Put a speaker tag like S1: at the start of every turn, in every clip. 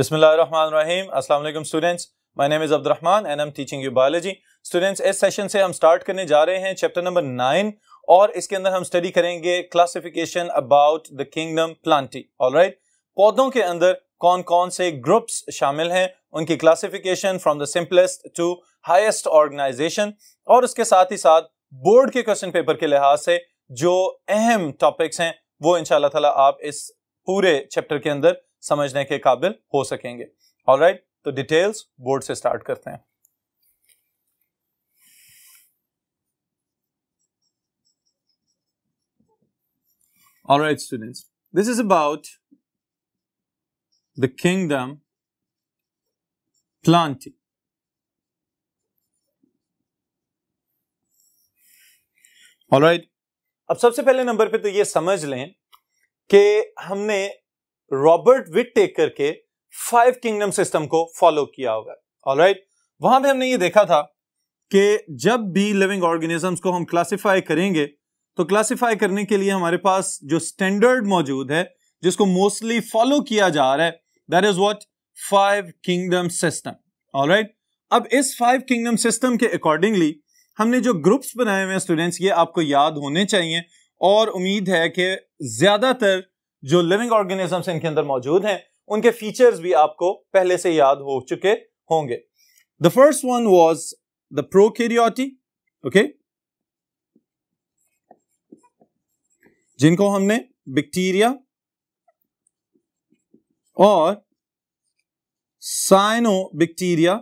S1: Bismillahirrahmanirrahim. Assalamu alaikum students. My name is and and I'm teaching you biology. Students, इस session से हम start करने जा रहे हैं चैप्टर नंबर नाइन और इसके अंदर हम स्टडी करेंगे classification about the kingdom plantae all right पौधों के अंदर कौन कौन से ग्रुप्स शामिल हैं उनकी classification from the simplest to highest organization और उसके साथ ही साथ बोर्ड के क्वेश्चन पेपर के लिहाज से जो अहम टॉपिक्स हैं वो इनशाला आप इस पूरे चैप्टर के अंदर समझने के काबिल हो सकेंगे ऑलराइट right, तो डिटेल्स बोर्ड से स्टार्ट करते हैं All right, students. This is about the kingdom planting. All right. अब सबसे पहले नंबर पे तो ये समझ लें कि हमने रॉबर्ट विट टेक के फाइव किंगडम सिस्टम को फॉलो किया होगा है ऑलराइट वहां पे हमने ये देखा था कि जब भी लिविंग ऑर्गेनिजम्स को हम क्लासिफाई करेंगे तो क्लासिफाई करने के लिए हमारे पास जो स्टैंडर्ड मौजूद है जिसको मोस्टली फॉलो किया जा रहा है that is what five kingdom system alright अब इस फाइव किंगडम सिस्टम के अकॉर्डिंगली हमने जो ग्रुप्स बनाए हुए हैं स्टूडेंट्स ये आपको याद होने चाहिए और उम्मीद है कि ज्यादातर जो लिविंग ऑर्गेनिजम्स इनके अंदर मौजूद हैं उनके फीचर्स भी आपको पहले से याद हो चुके होंगे the first one was the prokaryotae okay जिनको हमने बैक्टीरिया और साइनो बैक्टीरिया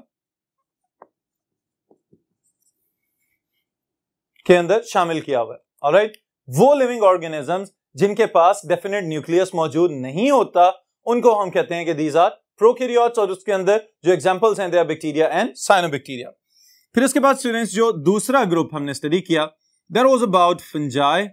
S1: के अंदर शामिल किया हुआ है राइट वो लिविंग ऑर्गेनिजम्स जिनके पास डेफिनेट न्यूक्लियस मौजूद नहीं होता उनको हम कहते हैं कि दीज आर प्रोकेरियोट्स और उसके अंदर जो एग्जाम्पल्स हैं बैक्टीरिया एंड साइनोबैक्टीरिया फिर इसके बाद स्टूडेंट्स जो दूसरा ग्रुप हमने स्टडी किया there was about fungi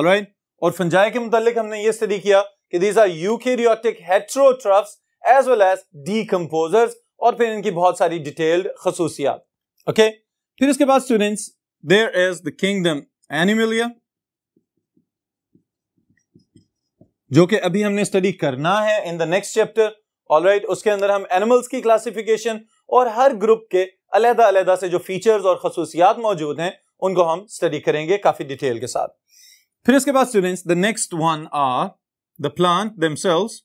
S1: alright और फंजाय के मुतालिक हमने ये स्टडी किया कि these are eukaryotic heterotrophs as well as decomposers और फिर इनकी बहुत सारी डिटेल्ड खसूसियात ओके okay? फिर इसके बाद students there is the kingdom animalia जो कि अभी हमने स्टडी करना है in the next chapter alright उसके अंदर हम एनिमल्स की क्लासिफिकेशन और हर ग्रुप के अलहदा अलहदा से जो फीचर्स और खसूसियात मौजूद हैं उनको हम स्टडी करेंगे काफी डिटेल के साथ फिर इसके बाद students the next one are the plant themselves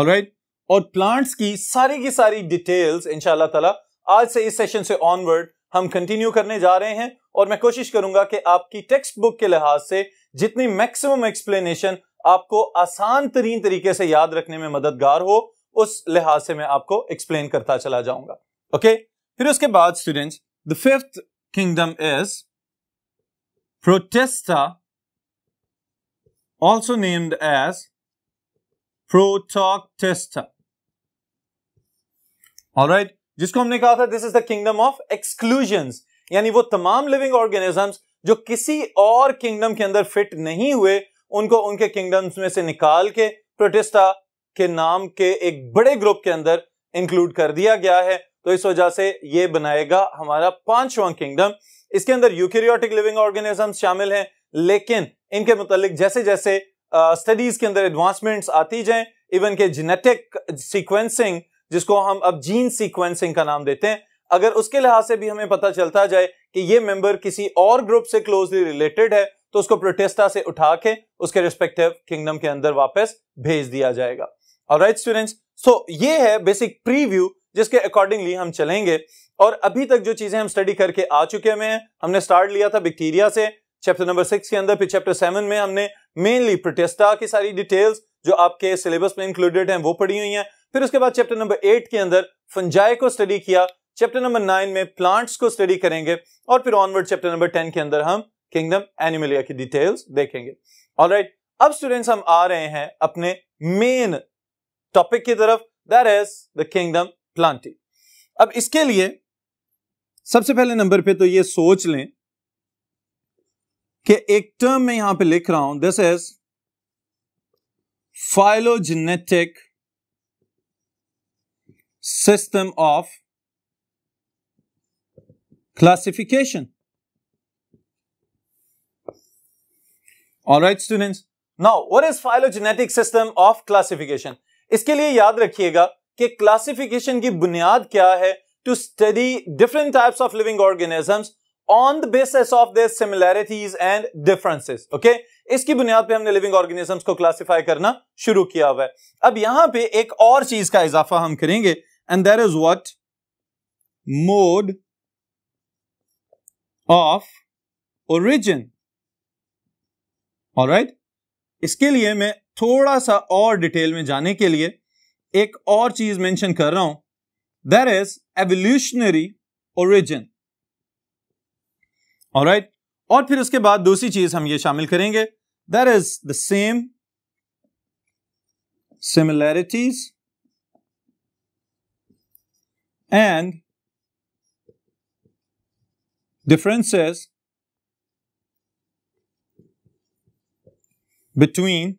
S1: alright और प्लांट्स की सारी की सारी डिटेल्स इंशाल्लाह ताला आज से इस सेशन से ऑनवर्ड हम कंटिन्यू करने जा रहे हैं और मैं कोशिश करूंगा कि आपकी टेक्स्ट बुक के लिहाज से जितनी मैक्सिमम एक्सप्लेनेशन आपको आसान तरीन तरीके से याद रखने में मददगार हो उस लिहाज से मैं आपको एक्सप्लेन करता चला जाऊंगा ओके फिर उसके बाद students the fifth kingdom is protista also named as Protoctesta. All right जिसको हमने कहा था this is the kingdom of exclusion यानी वो तमाम लिविंग ऑर्गेनिजम्स जो किसी और किंगडम के अंदर फिट नहीं हुए उनको उनके किंगडम्स में से निकाल के प्रोटेस्टा के नाम के एक बड़े ग्रुप के अंदर इंक्लूड कर दिया गया है तो इस वजह से ये बनाएगा हमारा पांचवा किंगडम इसके अंदर यूकेरियोटिक लिविंग ऑर्गेनिज्म शामिल हैं लेकिन इनके मुतालिक जैसे जैसे स्टडीज के अंदर एडवांसमेंट्स आती जाएं इवन के जेनेटिक सीक्वेंसिंग जिसको हम अब जीन सीक्वेंसिंग का नाम देते हैं अगर उसके लिहाज से भी हमें पता चलता जाए कि ये मेंबर किसी और ग्रुप से क्लोजली रिलेटेड है तो उसको प्रोटेस्टा से उठा के उसके रिस्पेक्टिव किंगडम के अंदर वापस भेज दिया जाएगा और राइट स्टूडेंट्स सो ये है बेसिक प्रीव्यू जिसके अकॉर्डिंगली हम चलेंगे और अभी तक जो चीजें हम स्टडी करके आ चुके हुए हैं हमने स्टार्ट लिया था बैक्टीरिया से चैप्टर नंबर सिक्स के अंदर फिर चैप्टर सेवन में हमने मेनली प्रोटेस्टा की सारी डिटेल्स जो आपके सिलेबस में इंक्लूडेड हैं वो पढ़ी हुई हैं फिर उसके बाद चैप्टर नंबर एट के अंदर फंजाई को स्टडी किया चैप्टर नंबर नाइन में प्लांट्स को स्टडी करेंगे और फिर ऑनवर्ड चैप्टर नंबर टेन के अंदर हम किंगडम एनिमलिया की डिटेल्स देखेंगे और राइट अब स्टूडेंट्स हम आ रहे हैं अपने मेन टॉपिक की तरफ that is the kingdom plantae अब इसके लिए सबसे पहले नंबर पे तो ये सोच लें कि एक टर्म में यहां पे लिख रहा हूं this is phylogenetic system of classification. All right, students. Now, what is phylogenetic system of classification? इसके लिए याद रखिएगा कि classification की बुनियाद क्या है to study different types of living organisms on the basis of their similarities and differences. Okay? इसकी बुनियाद पे हमने लिविंग ऑर्गेनिजम्स को क्लासिफाई करना शुरू किया हुआ है अब यहां पे एक और चीज का इजाफा हम करेंगे and that is what mode of origin alright इसके लिए मैं थोड़ा सा और डिटेल में जाने के लिए एक और चीज मेंशन कर रहा हूं that is evolutionary origin right और फिर उसके बाद दूसरी चीज हम ये शामिल करेंगे there is the same similarities and differences between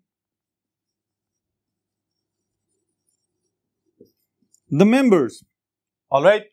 S1: the members. All right.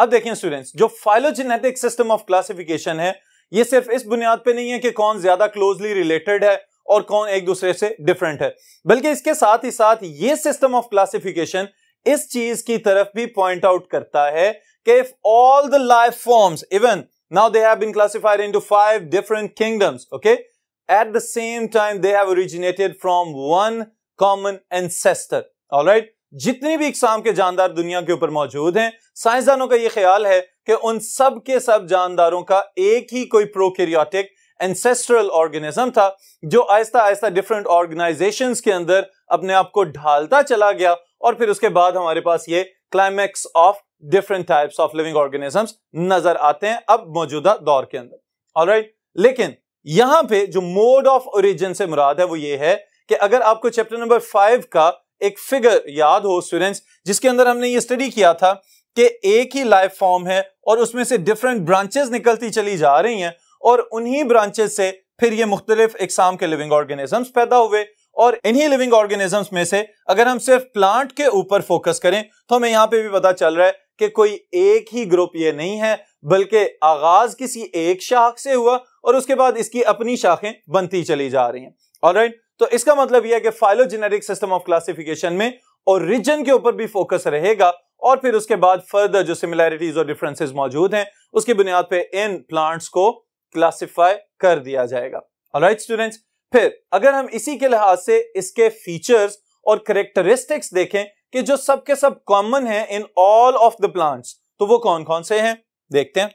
S1: अब देखें स्टूडेंट्स जो फाइलोजेनेटिक सिस्टम ऑफ क्लासिफिकेशन है ये सिर्फ इस बुनियाद पे नहीं है कि कौन ज्यादा क्लोजली रिलेटेड है और कौन एक दूसरे से डिफरेंट है बल्कि इसके साथ ही साथ ये सिस्टम ऑफ क्लासिफिकेशन इस चीज की तरफ भी पॉइंट आउट करता है कि if all the life forms even now they have been classified into five different kingdoms okay at the same time they have originated from one common ancestor alright जितनी भी इकसाम के जानदार दुनिया के ऊपर मौजूद हैं साइंसदानों का यह ख्याल है कि उन सब के सब जानदारों का एक ही कोई प्रोकेरियोटिक एंसेस्ट्रल ऑर्गेनिज्म था जो आहिस्ता आहिस्ता डिफरेंट ऑर्गेनाइजेशंस के अंदर अपने आप को ढालता चला गया और फिर उसके बाद हमारे पास ये climax of different types of living organisms नजर आते हैं अब मौजूदा दौर के अंदर ऑल right? लेकिन यहां पे जो मोड ऑफ ओरिजिन से मुराद है वो ये है कि अगर आपको चैप्टर नंबर फाइव का एक फिगर याद हो स्टूडेंट्स जिसके अंदर हमने ये स्टडी किया था कि एक ही लाइफ फॉर्म है और उसमें से डिफरेंट ब्रांचेस निकलती चली जा रही हैं और उन्हीं ब्रांचेस से फिर ये मुख्तलिफ एक्साम के लिविंग ऑर्गेनिजम्स पैदा हुए और इन्हीं लिविंग ऑर्गेनिजम्स में से अगर हम सिर्फ प्लांट के ऊपर फोकस करें तो हमें यहां पे भी पता चल रहा है कि कोई एक ही ग्रुप ये नहीं है बल्कि आगाज किसी एक शाख से हुआ और उसके बाद इसकी अपनी शाखें बनती चली जा रही हैं ऑलराइट तो इसका मतलब यह है कि फाइलोजेनेटिक सिस्टम ऑफ क्लासिफिकेशन में ओरिजिन के ऊपर भी फोकस रहेगा और फिर उसके बाद फर्दर जो सिमिलैरिटीज और डिफरेंसेस मौजूद हैं उसकी बुनियाद पे इन प्लांट्स को क्लासिफाई कर दिया जाएगा ऑलराइट स्टूडेंट्स फिर अगर हम इसी के लिहाज से इसके फीचर्स और करेक्टरिस्टिक्स देखें कि जो सब कॉमन सब कॉमन है in all of the plants तो वो कौन कौन से हैं देखते हैं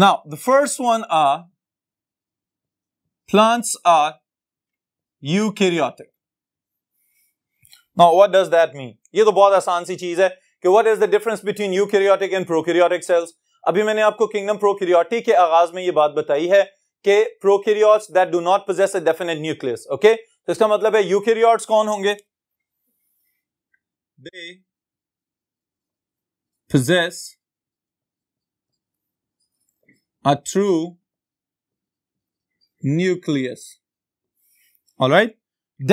S1: the first one are plants are यू eukaryotic. ना व्हाट डज दैट मीन ये तो बहुत आसान सी चीज है कि द डिफरेंस बिटवीन यू between and pro prokaryotic cells अभी मैंने आपको किंगडम प्रोकैरियोटिक के आगाज में ये बात बताई है के prokaryotes that do not possess a definite nucleus okay तो इसका मतलब है यूकैरियोट्स कौन होंगे they possess a true nucleus all right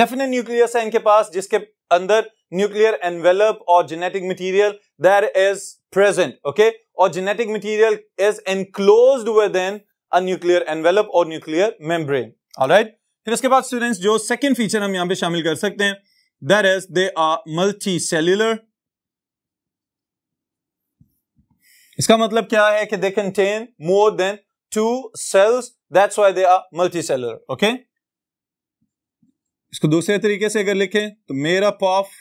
S1: definite है इनके पास जिसके अंदर न्यूक्लियर एनवेलप और genetic material there is present okay और genetic material is enclosed within a nuclear envelope और न्यूक्लियर मेम्ब्रेन राइट फिर उसके बाद स्टूडेंट्स जो सेकेंड फीचर हम यहां पे शामिल कर सकते हैं that is they are multicellular इसका मतलब क्या है कि they contain more than two cells that's why they are multicellular okay इसको दूसरे तरीके से अगर लिखें तो मेरा पॉफ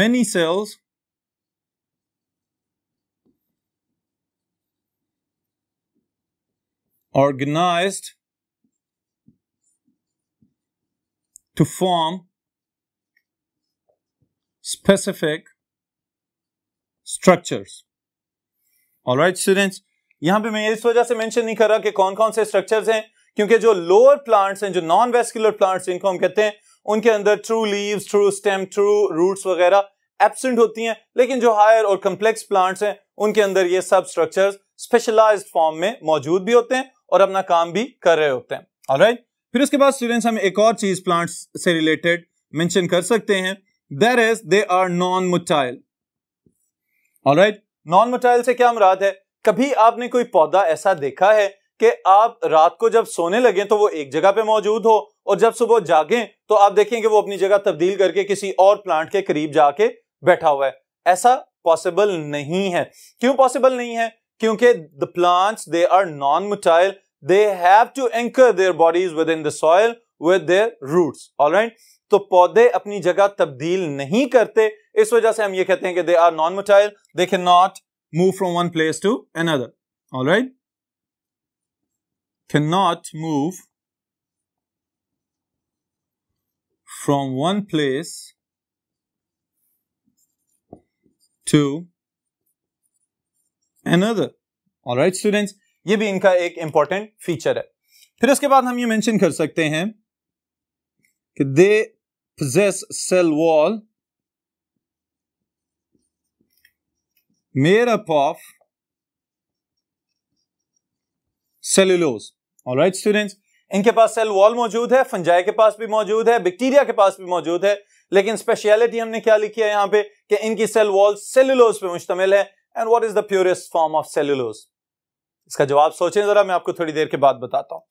S1: many cells organized to form specific structures. All right, students. यहां पे मैं इस वजह से मेंशन नहीं कर रहा कि कौन कौन से स्ट्रक्चर्स हैं क्योंकि जो लोअर प्लांट्स हैं जो नॉन वेस्कुलर प्लांट्स जिनको हम कहते हैं उनके अंदर true leaves true stem true roots वगैरह एबसेंट होती हैं लेकिन जो हायर और कंप्लेक्स प्लांट्स हैं उनके अंदर ये सब स्ट्रक्चर्स स्पेशलाइज्ड फॉर्म में मौजूद भी होते हैं और अपना काम भी कर रहे होते हैं ऑलराइट right? फिर उसके बाद स्टूडेंट्स हम एक और चीज प्लांट्स से रिलेटेड मेंशन कर सकते हैं there is they are non motile alright non motile से क्या मुराद है कभी आपने कोई पौधा ऐसा देखा है कि आप रात को जब सोने लगे तो वो एक जगह पे मौजूद हो और जब सुबह जागे तो आप देखेंगे वो अपनी जगह तब्दील करके किसी और प्लांट के करीब जाके बैठा हुआ है ऐसा पॉसिबल नहीं है क्यों पॉसिबल नहीं है क्योंकि the plants they are non motile they have to anchor their bodies within the soil with their roots alright तो पौधे अपनी जगह तब्दील नहीं करते इस वजह से हम ये कहते हैं कि they are non motile they cannot move from one place to another alright cannot move from one place to another all right students ये भी इनका एक इंपॉर्टेंट फीचर है फिर उसके बाद हम ये मेंशन कर सकते हैं कि they possess cell wall made up of cellulose all right students इनके पास सेल वॉल मौजूद है फंजाई के पास भी मौजूद है बैक्टीरिया के पास भी मौजूद है लेकिन स्पेशलिटी हमने क्या लिखी है यहां पे कि इनकी सेल वॉल सेल्यूलोज पे मुश्तमिल है and what is the purest form of cellulose इसका जवाब सोचें जरा मैं आपको थोड़ी देर के बाद बताता हूँ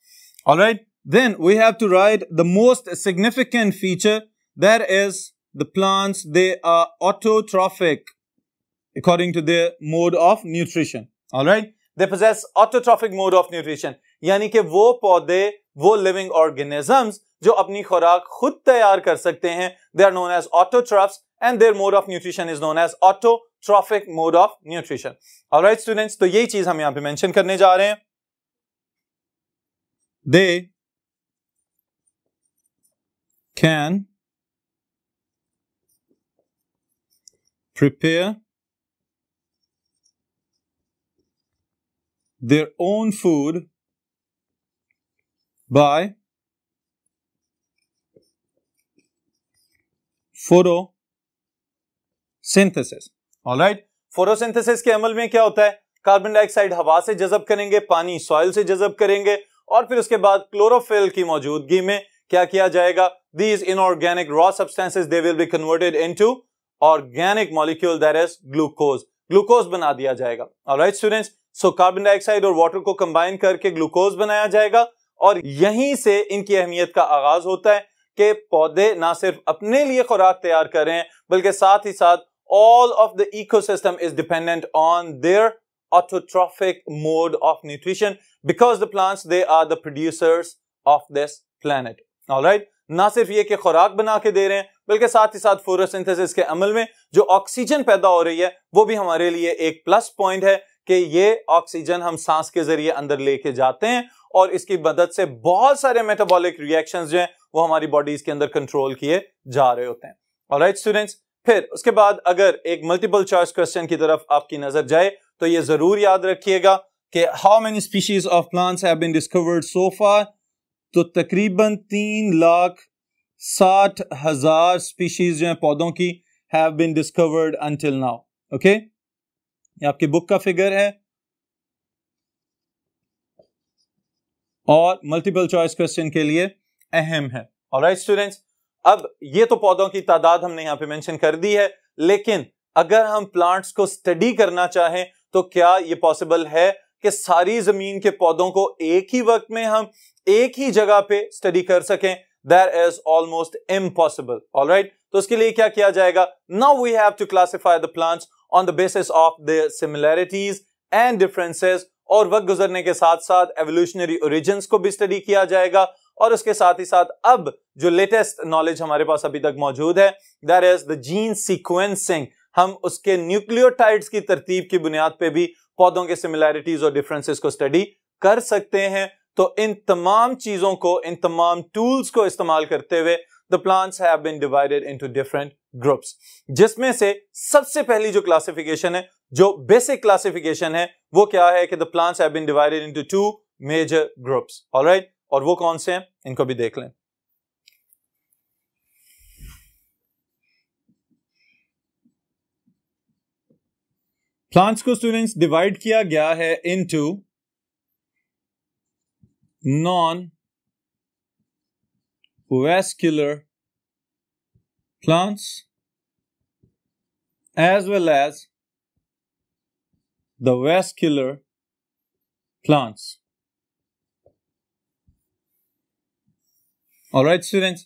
S1: alright then we have to write the most significant feature there is the plants they are autotrophic according to their mode of nutrition all right they possess autotrophic mode of nutrition यानी कि वो पौधे वो living organisms जो अपनी खुराक खुद तैयार कर सकते हैं they are known as autotrophs and their mode of nutrition is known as autotrophic mode of nutrition और राइट स्टूडेंट्स तो यही चीज हम यहां पे मेंशन करने जा रहे हैं they can prepare their own food by photosynthesis alright photosynthesis के अमल में क्या होता है कार्बन डाइऑक्साइड हवा से जजब करेंगे पानी सॉइल से जजब करेंगे और फिर उसके बाद क्लोरोफिल की मौजूदगी में क्या किया जाएगा these inorganic raw substances they will be converted to organic molecule there is glucose glucose बना दिया जाएगा alright students so carbon dioxide और वाटर को कंबाइन करके ग्लूकोज बनाया जाएगा और यहीं से इनकी अहमियत का आगाज होता है कि पौधे ना सिर्फ अपने लिए खुराक तैयार कर रहे हैं बल्कि साथ ही साथ all of the ecosystem is dependent on their autotrophic mode of nutrition because the plants they are the producers of this planet all right ना सिर्फ ये कि खुराक बना के दे रहे हैं बल्कि साथ ही साथ फोटोसिंथेसिस के अमल में जो ऑक्सीजन पैदा हो रही है वो भी हमारे लिए एक प्लस पॉइंट है कि ये ऑक्सीजन हम सांस के जरिए अंदर लेके जाते हैं और इसकी मदद से बहुत सारे मेटाबॉलिक रिएक्शंस जो हैं वो हमारी बॉडीज के अंदर कंट्रोल किए जा रहे होते हैं ऑलराइट स्टूडेंट्स फिर उसके बाद अगर एक मल्टीपल चॉइस क्वेश्चन की तरफ आपकी नजर जाए तो ये जरूर याद रखिएगा कि how many species of plants have been discovered so far तो तकरीबन तीन लाख साठ हजार स्पीशीज जो है पौधों की have been discovered until now okay ये आपकी बुक का फिगर है और मल्टीपल चॉइस क्वेश्चन के लिए अहम है ऑलराइट स्टूडेंट्स अब ये तो पौधों की तादाद हमने यहां पे मेंशन कर दी है लेकिन अगर हम प्लांट्स को स्टडी करना चाहें तो क्या ये पॉसिबल है कि सारी जमीन के पौधों को एक ही वक्त में हम एक ही जगह पे स्टडी कर सकें there is almost impossible all right तो उसके लिए क्या किया जाएगा now we have to classify the plants on the basis of the similarities and differences और वक्त गुजरने के साथ साथ एवोल्यूशनरी ओरिजिन को भी स्टडी किया जाएगा और उसके साथ ही साथ अब जो लेटेस्ट नॉलेज हमारे पास अभी तक मौजूद है there is the gene sequencing हम उसके न्यूक्लियोटाइड्स की तरतीब की बुनियाद पे भी पौधों के सिमिलैरिटीज और डिफरेंसेस को स्टडी कर सकते हैं तो इन तमाम चीजों को इन तमाम टूल्स को इस्तेमाल करते हुए the plants have been divided into different groups जिसमें से सबसे पहली जो क्लासिफिकेशन है जो बेसिक क्लासिफिकेशन है वो क्या है कि the plants have been divided into two major groups alright और वो कौन से हैं इनको भी देख लें प्लांट्स को स्टूडेंट्स डिवाइड किया गया है into non vascular plants as well as the vascular plants All right, students,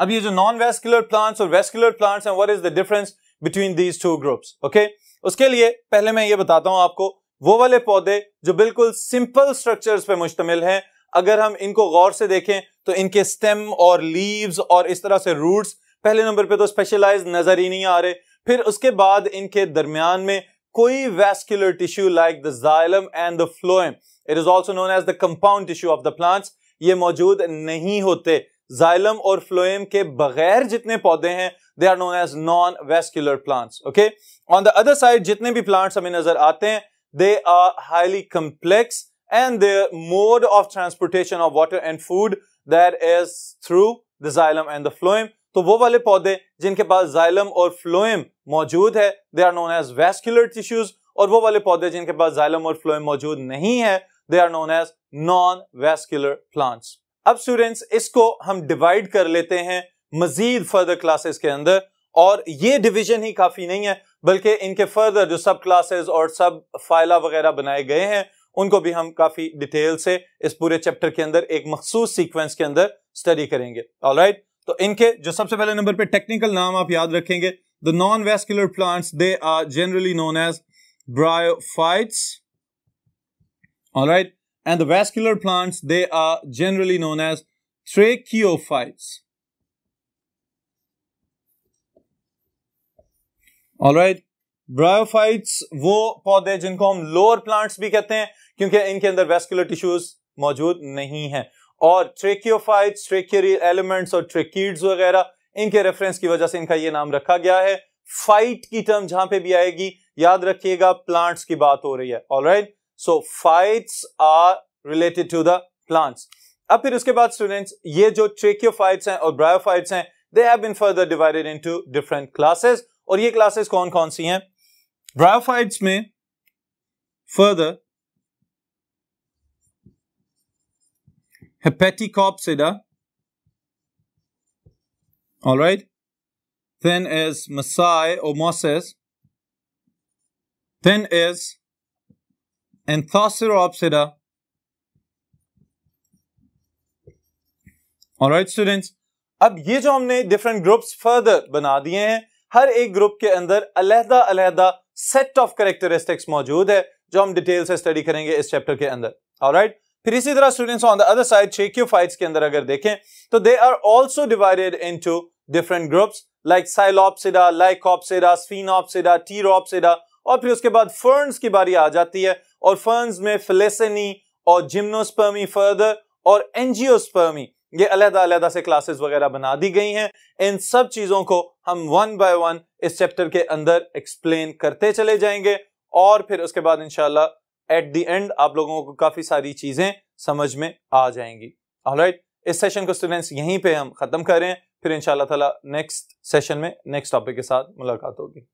S1: अब ये जो नॉन वेस्कुलर प्लांट्स और वेस्कुलर प्लांट्स हैं what is the difference between these two groups okay उसके लिए पहले मैं ये बताता हूं आपको वो वाले पौधे जो बिल्कुल सिंपल स्ट्रक्चर्स पे मुश्तमिल हैं अगर हम इनको गौर से देखें तो इनके स्टेम और लीव्स और इस तरह से रूट्स पहले नंबर पे तो स्पेशलाइज नजर ही नहीं आ रहे फिर उसके बाद इनके दरमियान में कोई vascular tissue like the xylem and the phloem it is also known as the compound tissue of the plants ये मौजूद नहीं होते जाइलम और फ्लोएम के बगैर जितने पौधे हैं they are known as non vascular plants okay on the other side जितने भी प्लांट्स हमें नजर आते हैं they are highly complex and they mode of transportation of water and food that is through the xylem and the phloem तो वो वाले पौधे जिनके पास जाइलम और फ्लोएम मौजूद है they are known as vascular tissues और वो वाले पौधे जिनके पास जाइलम और फ्लोएम मौजूद नहीं है they are known as non vascular plants अब स्टूडेंट्स इसको हम डिवाइड कर लेते हैं मजीद फर्दर क्लासेस के अंदर और ये डिवीजन ही काफी नहीं है बल्कि इनके फर्दर जो सब क्लासेस और सब फाइला वगैरह बनाए गए हैं उनको भी हम काफी डिटेल से इस पूरे चैप्टर के अंदर एक मखसूस सीक्वेंस के अंदर स्टडी करेंगे ऑल right? तो इनके जो सबसे पहले नंबर पर टेक्निकल नाम आप याद रखेंगे the non vascular plants they are generally known as bryophytes right and the vascular plants, they are generally known as tracheophytes. All right. Bryophytes वो पौधे जिनको हम लोअर प्लांट्स भी कहते हैं क्योंकि इनके अंदर वेस्कुलर टिश्यूज मौजूद नहीं है और ट्रेक्योफाइट्स ट्रेक्योरियल एलिमेंट्स और ट्रेकीड्स वगैरह इनके रेफरेंस की वजह से इनका ये नाम रखा गया है फाइट की टर्म जहां पे भी आएगी याद रखिएगा प्लांट्स की बात हो रही है all right right? So phytes are related to the plants अब फिर उसके बाद स्टूडेंट्स ये जो ट्रेक्योफाइट्स हैं और ब्रायोफाइट्स हैं they have been further divided into different classes और ये क्लासेस कौन कौन सी हैं ब्रायोफाइट्स में further hepaticopsida all right then is Masai or Mosses, then is and Thoceropsida. All right अब ये जो हमने डिफरेंट ग्रुप्स फर्दर बना दिए हैं हर एक ग्रुप के अंदर अलहदा अलहदा सेट ऑफ करेक्टरिस्टिक्स मौजूद है जो हम डिटेल से स्टडी करेंगे इस चैप्टर के अंदर ऑलराइट फिर इसी तरह students on the other side tracheophytes के अंदर अगर देखें तो they are also divided into different groups like psilopsida lycopsida sphenopsida pteropsida और फिर उसके बाद फर्न्स की बारी आ जाती है और फर्न्स में फिलेसनी और जिम्नोस्पर्मी फर्दर और एनजियोस्पर्मी ये अलहदा अलहदा से क्लासेस वगैरह बना दी गई हैं इन सब चीज़ों को हम वन बाय वन इस चैप्टर के अंदर एक्सप्लेन करते चले जाएंगे और फिर उसके बाद इनशाला एट द एंड आप लोगों को काफ़ी सारी चीज़ें समझ में आ जाएंगी ऑलराइट इस सेशन को स्टूडेंट्स यहीं पे हम ख़त्म करें फिर इंशाल्लाह ताला नेक्स्ट सेशन में नेक्स्ट टॉपिक के साथ मुलाकात होगी